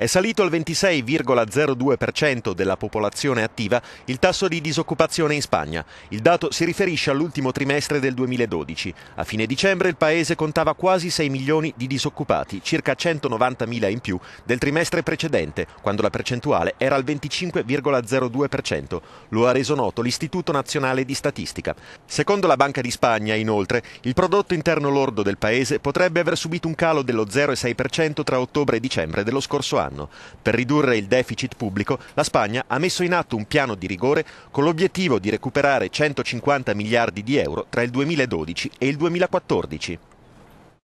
È salito al 26,02% della popolazione attiva il tasso di disoccupazione in Spagna. Il dato si riferisce all'ultimo trimestre del 2012. A fine dicembre il paese contava quasi 6 milioni di disoccupati, circa 190 mila in più del trimestre precedente, quando la percentuale era al 25,02%. Lo ha reso noto l'Istituto Nazionale di Statistica. Secondo la Banca di Spagna, inoltre, il prodotto interno lordo del paese potrebbe aver subito un calo dello 0,6% tra ottobre e dicembre dello scorso anno quest'anno. Per ridurre il deficit pubblico, la Spagna ha messo in atto un piano di rigore con l'obiettivo di recuperare 150 miliardi di euro tra il 2012 e il 2014.